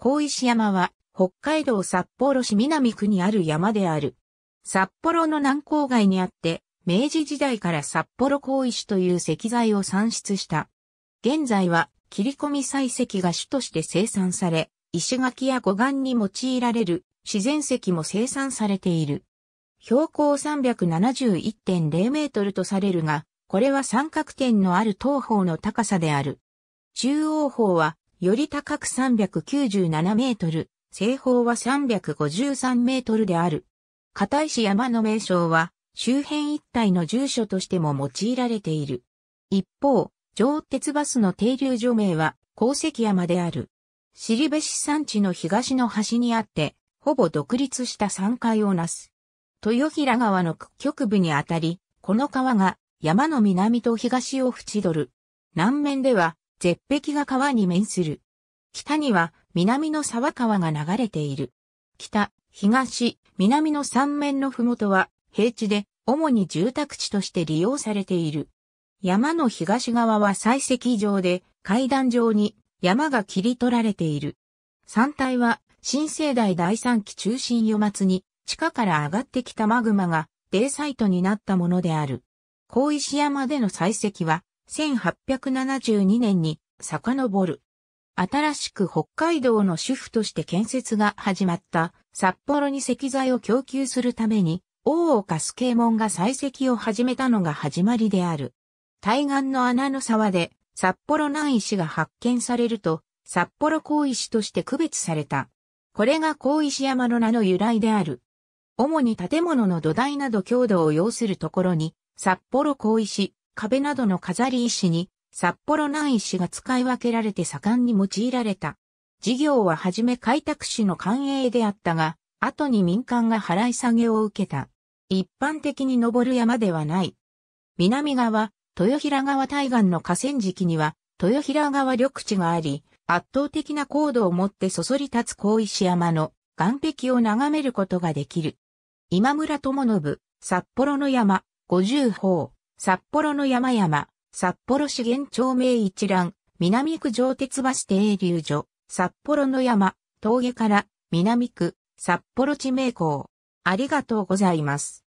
高石山は、北海道札幌市南区にある山である。札幌の南郊外にあって、明治時代から札幌高石という石材を産出した。現在は、切り込み採石が主として生産され、石垣や護岸に用いられる自然石も生産されている。標高371.0メートルとされるが、これは三角点のある東方の高さである。中央方はより高く397メートル、西方は353メートルである。片石山の名称は、周辺一帯の住所としても用いられている。一方、上鉄バスの停留所名は、鉱石山である。尻部市山地の東の端にあって、ほぼ独立した山海をなす。豊平川の屈曲部にあたり、この川が山の南と東を縁取る。南面では絶壁が川に面する。北には南の沢川が流れている。北、東、南の三面の麓は平地で主に住宅地として利用されている。山の東側は採石場で階段状に山が切り取られている。山体は新生代第三期中心余末に地下から上がってきたマグマがデイサイトになったものである。高石山での採石は1872年に遡る。新しく北海道の主婦として建設が始まった札幌に石材を供給するために大岡助右衛門が採石を始めたのが始まりである。対岸の穴の沢で札幌南石が発見されると札幌高石として区別された。これが高石山の名の由来である。主に建物の土台など強度を要するところに、札幌高石、壁などの飾り石に、札幌南石が使い分けられて盛んに用いられた。事業ははじめ開拓市の官営であったが、後に民間が払い下げを受けた。一般的に登る山ではない。南側、豊平川対岸の河川敷には、豊平川緑地があり、圧倒的な高度を持ってそそり立つ高石山の岸壁を眺めることができる。今村智信、札幌の山、五十峰。札幌の山々、札幌資源町名一覧、南区上鉄バス停留所、札幌の山、峠から、南区、札幌地名港。ありがとうございます。